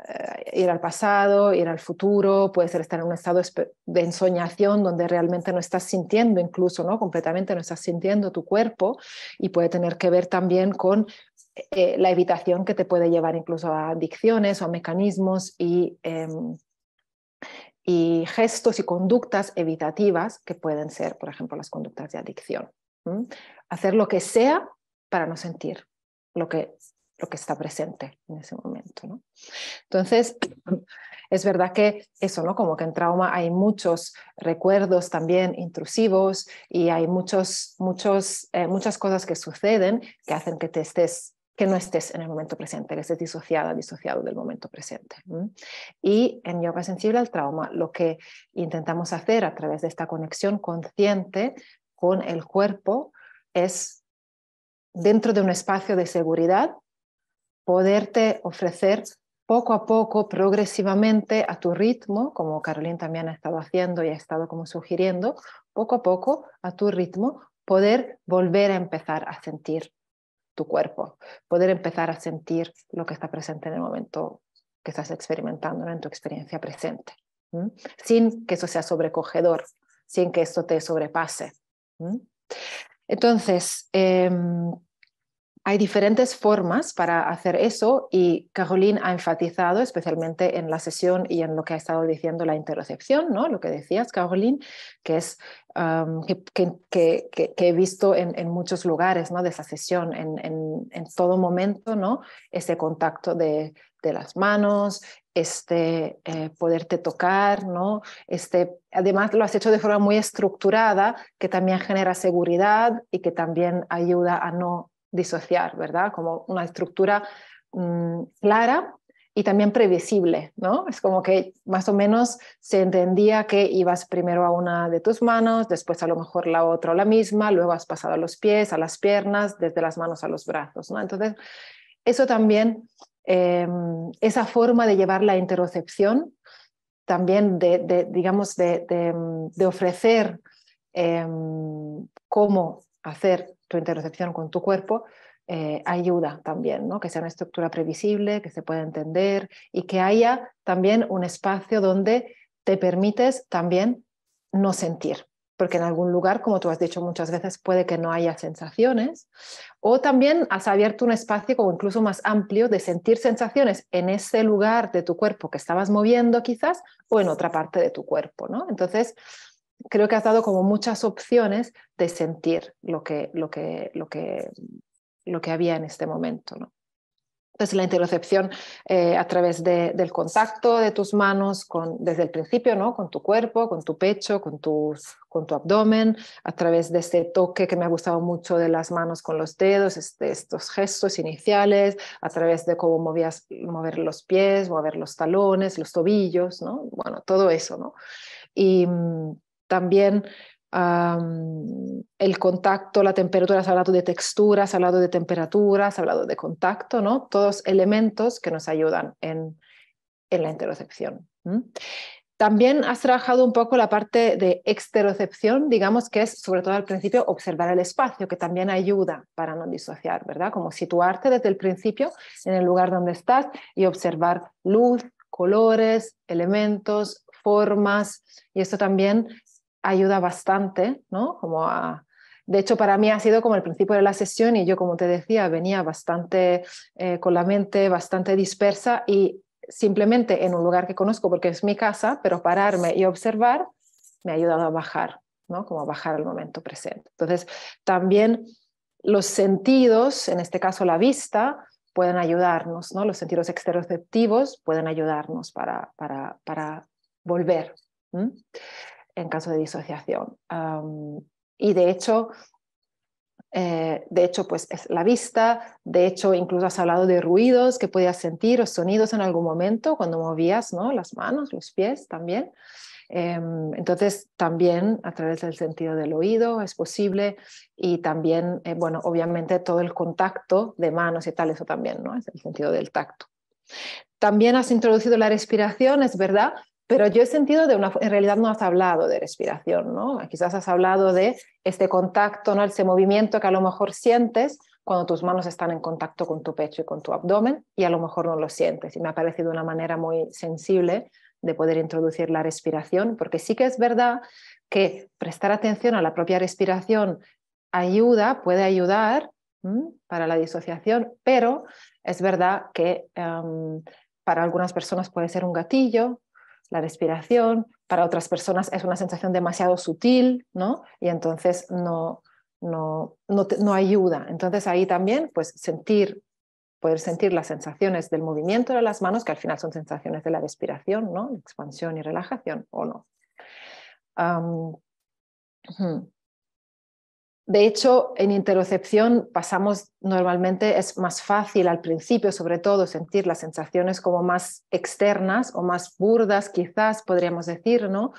S2: eh, ir al pasado, ir al futuro, puede ser estar en un estado de ensoñación donde realmente no estás sintiendo incluso, ¿no? Completamente no estás sintiendo tu cuerpo y puede tener que ver también con eh, la evitación que te puede llevar incluso a adicciones o a mecanismos y, em, y gestos y conductas evitativas que pueden ser, por ejemplo, las conductas de adicción. Hacer lo que sea para no sentir lo que lo que está presente en ese momento. Entonces, es verdad que eso, ¿no? Como que en trauma hay muchos recuerdos también intrusivos y hay muchos, muchos, eh, muchas cosas que suceden que hacen que te estés que no estés en el momento presente, que estés disociada, disociado del momento presente. Y en yoga sensible al trauma, lo que intentamos hacer a través de esta conexión consciente con el cuerpo es dentro de un espacio de seguridad poderte ofrecer poco a poco, progresivamente, a tu ritmo, como Carolina también ha estado haciendo y ha estado como sugiriendo, poco a poco, a tu ritmo, poder volver a empezar a sentir tu cuerpo, poder empezar a sentir lo que está presente en el momento que estás experimentando, en tu experiencia presente, sin que eso sea sobrecogedor, sin que esto te sobrepase. Entonces, em, hay diferentes formas para hacer eso y Caroline ha enfatizado especialmente en la sesión y en lo que ha estado diciendo la interocepción, ¿no? lo que decías, Caroline, que es que, he visto en, muchos lugares ¿no? de esa sesión, en, todo momento, ¿no? ese contacto de, las manos, este eh, poderte tocar, ¿no? Este, además lo has hecho de forma muy estructurada, que también genera seguridad y que también ayuda a no disociar, ¿verdad? Como una estructura mm, clara y también previsible, ¿no? Es como que más o menos se entendía que ibas primero a una de tus manos, después a lo mejor la otra o la misma, luego has pasado a los pies, a las piernas, desde las manos a los brazos, ¿no? Entonces, eso también, em, esa forma de llevar la interocepción, también de, digamos, de, ofrecer em, cómo hacer tu interocepción con tu cuerpo, eh, ayuda también, ¿no? que sea una estructura previsible, que se pueda entender y que haya también un espacio donde te permites también no sentir, porque en algún lugar, como tú has dicho muchas veces, puede que no haya sensaciones, o también has abierto un espacio como incluso más amplio de sentir sensaciones en ese lugar de tu cuerpo que estabas moviendo quizás o en otra parte de tu cuerpo, ¿no? Entonces, creo que has dado como muchas opciones de sentir lo que, lo que, lo que, lo que había en este momento. ¿no? Entonces, la interocepción eh, a través de, del contacto de tus manos con, desde el principio, ¿no? con tu cuerpo, con tu pecho, con tu, con tu abdomen, a través de este toque que me ha gustado mucho de las manos con los dedos, este, estos gestos iniciales, a través de cómo movías, mover los pies, mover los talones, los tobillos, ¿no? bueno, todo eso. ¿no? Y, mm, también el contacto, la temperatura, has hablado de textura, has hablado de temperatura, has hablado de contacto, ¿no? Todos elementos que nos ayudan en, la interocepción. También has trabajado un poco la parte de exterocepción, digamos que es sobre todo al principio observar el espacio, que también ayuda para no disociar, ¿verdad? Como situarte desde el principio en el lugar donde estás y observar luz, colores, elementos, formas, y esto también ayuda bastante, ¿no? Como a, de hecho, para mí ha sido como el principio de la sesión y yo, como te decía, venía bastante eh, con la mente bastante dispersa y simplemente en un lugar que conozco porque es mi casa, pero pararme y observar me ha ayudado a bajar, ¿no? Como a bajar al momento presente. Entonces, también los sentidos, en este caso la vista, pueden ayudarnos, ¿no? Los sentidos exteroceptivos pueden ayudarnos para, para, para volver en caso de disociación. y de hecho, eh, de hecho, pues la vista, de hecho, incluso has hablado de ruidos que podías sentir o sonidos en algún momento cuando movías ¿no? las manos, los pies también. Em, entonces, también a través del sentido del oído es posible y también, eh, bueno, obviamente todo el contacto de manos y tal, eso también, ¿no? Es el sentido del tacto. También has introducido la respiración, es verdad, pero yo he sentido de una, en realidad no has hablado de respiración, ¿no? Quizás has hablado de este contacto, ¿no? Ese movimiento que a lo mejor sientes cuando tus manos están en contacto con tu pecho y con tu abdomen y a lo mejor no lo sientes. Y me ha parecido una manera muy sensible de poder introducir la respiración, porque sí que es verdad que prestar atención a la propia respiración ayuda, puede ayudar para la disociación, pero es verdad que em, para algunas personas puede ser un gatillo, la respiración, para otras personas es una sensación demasiado sutil, ¿no? Y entonces no, no, no, ayuda. Entonces ahí también, pues sentir, poder sentir las sensaciones del movimiento de las manos, que al final son sensaciones de la respiración, ¿no? Expansión y relajación, o no. De hecho, en interocepción pasamos normalmente, es más fácil al principio, sobre todo, sentir las sensaciones como más externas o más burdas, quizás podríamos decir, ¿no?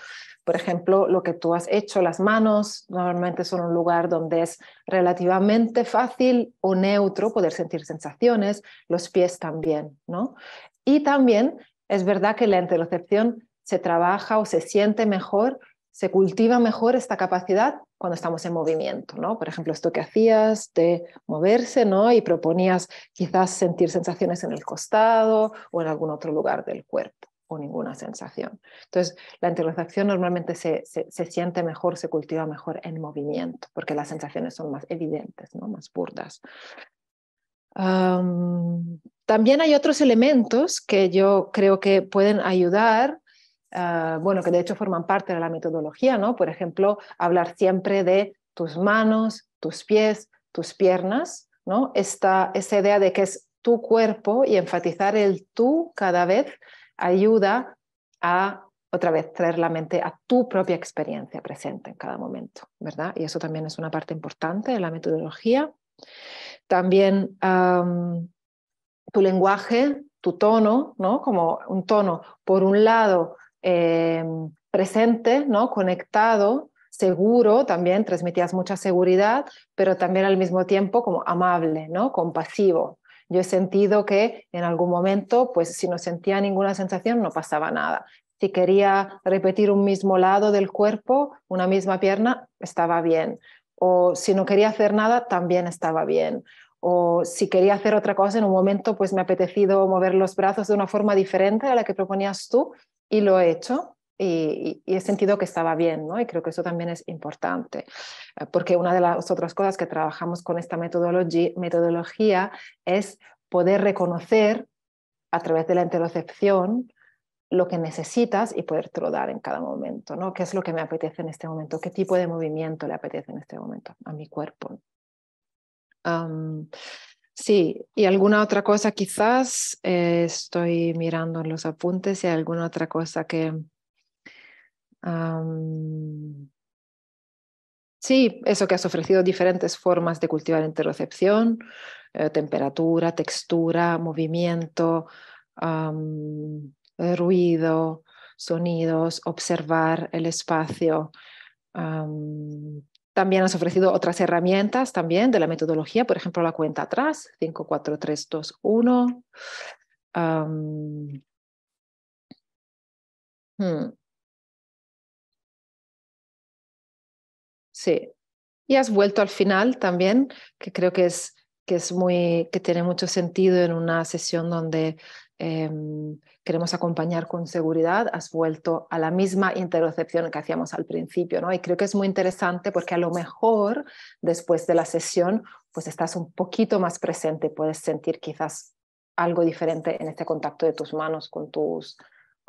S2: Por ejemplo, lo que tú has hecho, las manos, normalmente son un lugar donde es relativamente fácil o neutro poder sentir sensaciones, los pies también, ¿no? Y también es verdad que la interocepción se trabaja o se siente mejor se cultiva mejor esta capacidad cuando estamos en movimiento, ¿no? Por ejemplo, esto que hacías de moverse, ¿no? Y proponías quizás sentir sensaciones en el costado o en algún otro lugar del cuerpo o ninguna sensación. Entonces, la interacción normalmente se, siente mejor, se cultiva mejor en movimiento, porque las sensaciones son más evidentes, ¿no? Más burdas. también hay otros elementos que yo creo que pueden ayudar Ah, bueno, que de hecho forman parte de la metodología, ¿no? Por ejemplo, hablar siempre de tus manos, tus pies, tus piernas, ¿no? Esta, esa idea de que es tu cuerpo y enfatizar el tú cada vez ayuda a otra vez traer la mente a tu propia experiencia presente en cada momento, ¿verdad? Y eso también es una parte importante de la metodología. También tu lenguaje, tu tono, ¿no? Como un tono, por un lado, eh, presente, ¿no? conectado, seguro, también transmitías mucha seguridad, pero también al mismo tiempo como amable, ¿no? compasivo. Yo he sentido que en algún momento, pues si no sentía ninguna sensación, no pasaba nada. Si quería repetir un mismo lado del cuerpo, una misma pierna, estaba bien. O si no quería hacer nada, también estaba bien o si quería hacer otra cosa en un momento, pues me ha apetecido mover los brazos de una forma diferente a la que proponías tú y lo he hecho y, he sentido que estaba bien, ¿no? Y creo que eso también es importante, eh, porque una de las otras cosas que trabajamos con esta metodología, es poder reconocer a través de la interocepción lo que necesitas y poder dar en cada momento, ¿no? ¿Qué es lo que me apetece en este momento? ¿Qué tipo de movimiento le apetece en este momento a mi cuerpo? sí, y alguna otra cosa quizás, eh, estoy mirando en los apuntes y alguna otra cosa que... sí, eso que has ofrecido diferentes formas de cultivar interocepción, eh, temperatura, textura, movimiento, ruido, sonidos, observar el espacio. También has ofrecido otras herramientas también de la metodología, por ejemplo, la cuenta atrás, 5, 4, 3, 2, 1. Sí. Y has vuelto al final también, que creo que es, que es muy, que tiene mucho sentido en una sesión donde Em, queremos acompañar con seguridad, has vuelto a la misma interocepción que hacíamos al principio, ¿no? Y creo que es muy interesante porque a lo mejor después de la sesión, pues estás un poquito más presente, puedes sentir quizás algo diferente en este contacto de tus manos con tus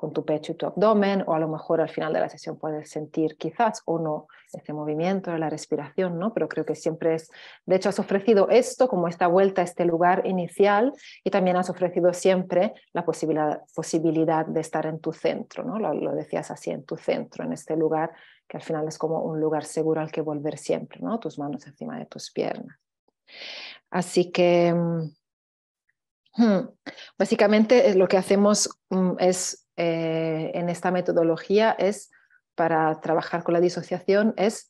S2: con tu pecho y tu abdomen, o a lo mejor al final de la sesión puedes sentir quizás o no este movimiento de la respiración, ¿no? Pero creo que siempre es, de hecho has ofrecido esto como esta vuelta a este lugar inicial y también has ofrecido siempre la posibilidad, posibilidad de estar en tu centro, ¿no? Lo, lo, decías así, en tu centro, en este lugar que al final es como un lugar seguro al que volver siempre, ¿no? Tus manos encima de tus piernas. Así que... Mm, Básicamente eh, lo que hacemos mm, es eh, en esta metodología es para trabajar con la disociación es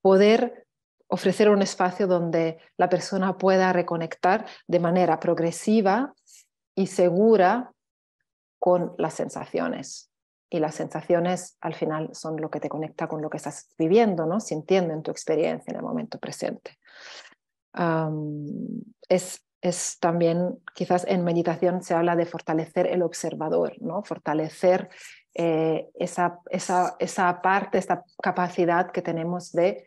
S2: poder ofrecer un espacio donde la persona pueda reconectar de manera progresiva y segura con las sensaciones. Y las sensaciones al final son lo que te conecta con lo que estás viviendo, ¿no? sintiendo en tu experiencia en el momento presente. es es también, quizás en meditación se habla de fortalecer el observador, ¿no? fortalecer eh, esa, esa, esa, parte, esta capacidad que tenemos de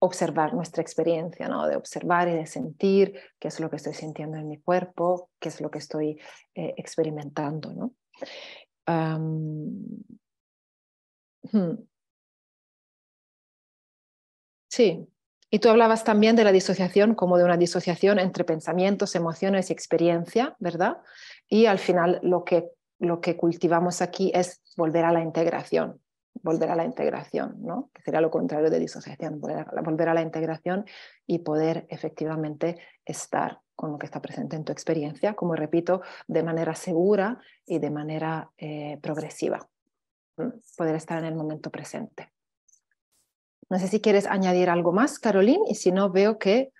S2: observar nuestra experiencia, ¿no? de observar y de sentir qué es lo que estoy sintiendo en mi cuerpo, qué es lo que estoy eh, experimentando. ¿no? Hmm. Sí, y tú hablabas también de la disociación como de una disociación entre pensamientos, emociones y experiencia, ¿verdad? Y al final lo que, lo que cultivamos aquí es volver a la integración, volver a la integración, ¿no? Que sería lo contrario de disociación, volver a, la integración y poder efectivamente estar con lo que está presente en tu experiencia, como repito, de manera segura y de manera eh, progresiva. Poder estar en el momento presente. No sé si quieres añadir algo más, Caroline, y si no, veo que,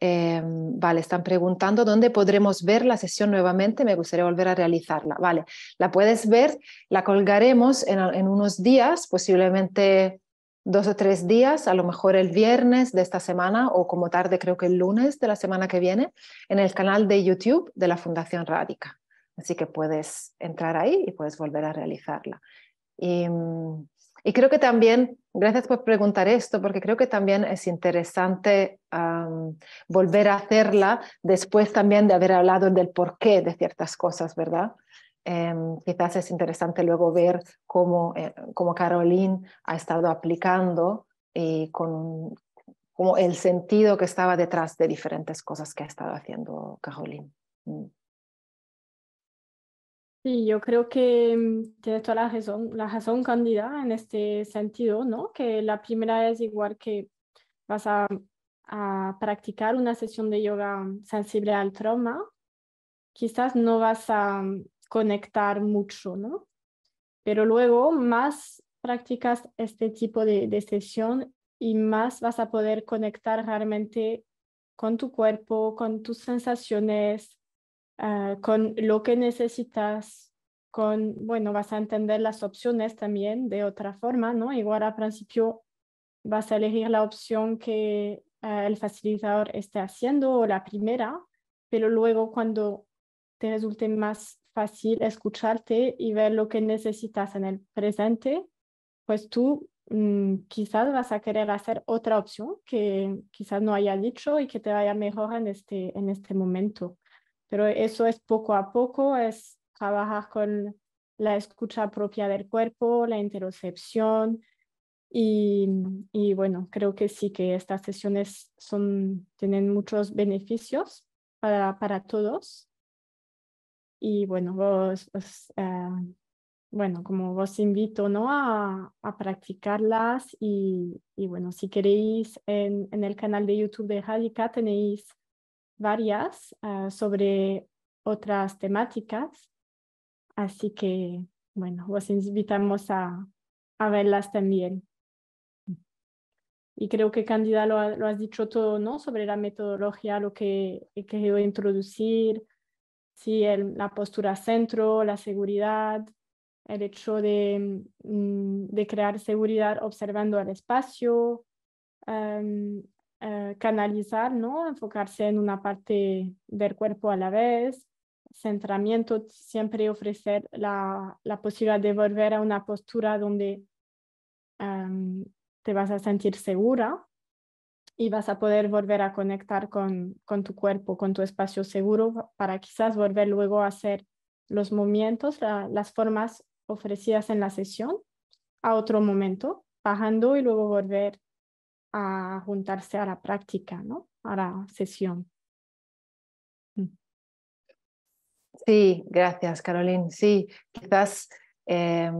S2: em, vale, están preguntando dónde podremos ver la sesión nuevamente, me gustaría volver a realizarla. Vale, la puedes ver, la colgaremos en, unos días, posiblemente dos o tres días, a lo mejor el viernes de esta semana o como tarde creo que el lunes de la semana que viene, en el canal de YouTube de la Fundación Radica. Así que puedes entrar ahí y puedes volver a realizarla. Mm, y creo que también, gracias por preguntar esto, porque creo que también es interesante volver a hacerla después también de haber hablado del porqué de ciertas cosas, ¿verdad? Em, quizás es interesante luego ver cómo, eh, cómo Caroline ha estado aplicando y eh, con como el sentido que estaba detrás de diferentes cosas que ha estado haciendo Caroline. Mm.
S3: Sí, yo creo que mm, tienes toda la razón, la razón Candida en este sentido, ¿no? Que la primera es igual que vas a, a, practicar una sesión de yoga mm, sensible al trauma, quizás no vas a mm, conectar mucho, ¿no? Pero luego más practicas este tipo de, de sesión y más vas a poder conectar realmente con tu cuerpo, con tus sensaciones, Ah, con lo que necesitas, con, bueno, vas a entender las opciones también de otra forma, ¿no? Igual al principio vas a elegir la opción que ah, el facilitador esté haciendo o la primera, pero luego cuando te resulte más fácil escucharte y ver lo que necesitas en el presente, pues tú mm, quizás vas a querer hacer otra opción que quizás no haya dicho y que te vaya mejor en este, en este momento pero eso es poco a poco, es trabajar con la escucha propia del cuerpo, la interocepción y, bueno, creo que sí que estas sesiones son, tienen muchos beneficios para, para todos. Y bueno, vos, pues, eh, bueno, como vos invito ¿no? a, practicarlas y, y, bueno, si queréis en, el canal de YouTube de Radica tenéis varias ah, sobre otras temáticas. Así que, bueno, os invitamos a, verlas también. Y creo que Candida lo, has dicho todo, ¿no? Sobre la metodología, lo que he querido introducir, sí, la postura centro, la seguridad, el hecho de, mm, crear seguridad observando el espacio, eh, canalizar, ¿no? Enfocarse en una parte del cuerpo a la vez. Centramiento, siempre ofrecer la, posibilidad de volver a una postura donde em, te vas a sentir segura y vas a poder volver a conectar con, tu cuerpo, con tu espacio seguro, para quizás volver luego a hacer los movimientos, las formas ofrecidas en la sesión a otro momento, bajando y luego volver a juntarse a la práctica, ¿no? A la sesión. Mm.
S2: Sí, gracias, Caroline. Sí, quizás, eh,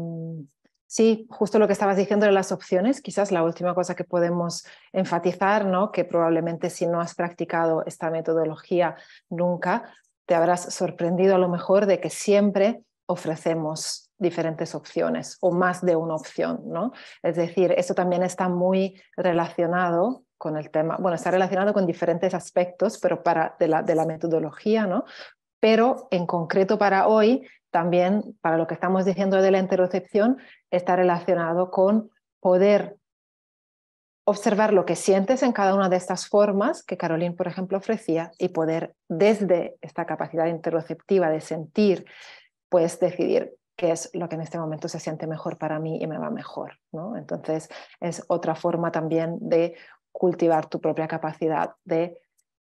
S2: sí, justo lo que estabas diciendo de las opciones, quizás la última cosa que podemos enfatizar, ¿no? Que probablemente si no has practicado esta metodología nunca, te habrás sorprendido a lo mejor de que siempre ofrecemos diferentes opciones o más de una opción, ¿no? Es decir, eso también está muy relacionado con el tema, bueno, está relacionado con diferentes aspectos, pero para de la, de la metodología, ¿no? Pero en concreto para hoy, también para lo que estamos diciendo de la interocepción, está relacionado con poder observar lo que sientes en cada una de estas formas que Caroline, por ejemplo, ofrecía y poder desde esta capacidad interoceptiva de sentir, pues decidir que es lo que en este momento se siente mejor para mí y me va mejor. ¿no? Entonces, es otra forma también de cultivar tu propia capacidad de,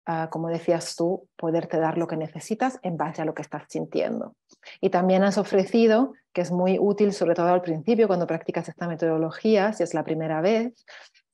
S2: ah, como decías tú, poderte dar lo que necesitas en base a lo que estás sintiendo. Y también has ofrecido, que es muy útil, sobre todo al principio, cuando practicas esta metodología, si es la primera vez,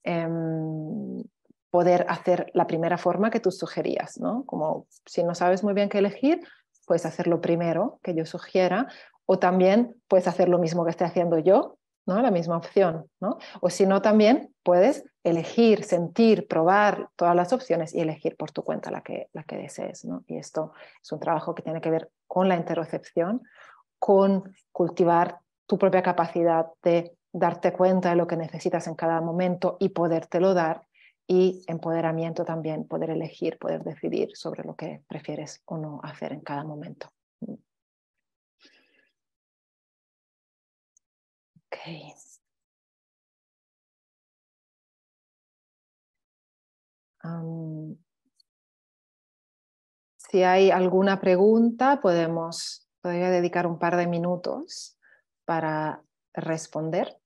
S2: em, poder hacer la primera forma que tú sugerías, ¿no? Como si no sabes muy bien qué elegir, puedes hacer lo primero que yo sugiera, o también puedes hacer lo mismo que estoy haciendo yo, ¿no? La misma opción, ¿no? O si no, también puedes elegir, sentir, probar todas las opciones y elegir por tu cuenta la que, la que desees, ¿no? Y esto es un trabajo que tiene que ver con la interocepción, con cultivar tu propia capacidad de darte cuenta de lo que necesitas en cada momento y podértelo dar y empoderamiento también, poder elegir, poder decidir sobre lo que prefieres o no hacer en cada momento. si hay alguna pregunta, podemos podría dedicar un par de minutos para responder.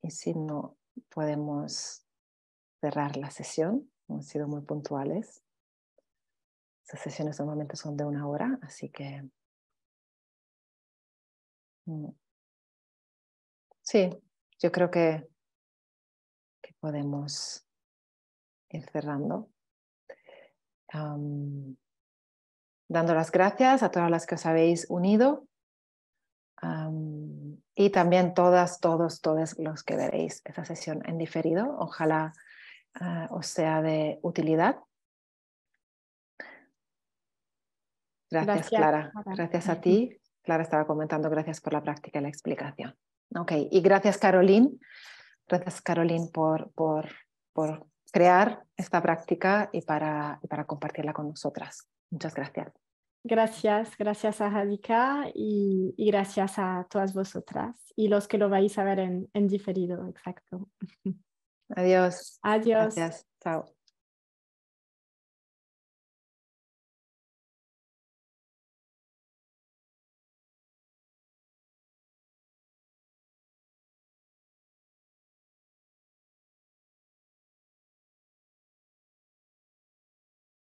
S1: Y si no,
S2: podemos cerrar la sesión. Hemos sido muy puntuales. Estas sesiones normalmente son de una hora, así que...
S1: Mm. Sí, yo creo que,
S2: podemos ir cerrando. dando las gracias a todas las que os habéis unido y también todas, todos, todos los que veréis esta sesión en diferido. Ojalá ah, os sea de utilidad Gracias, Clara. Gracias a ti. Clara estaba comentando, gracias por la práctica y la explicación. Ok, y gracias Caroline. Gracias Caroline por, por, por crear esta práctica y para, para compartirla con nosotras. Muchas gracias.
S3: Gracias, gracias a Jadika y, gracias a todas vosotras y los que lo vais a ver en, en diferido, exacto.
S2: Adiós. Adiós. Chao.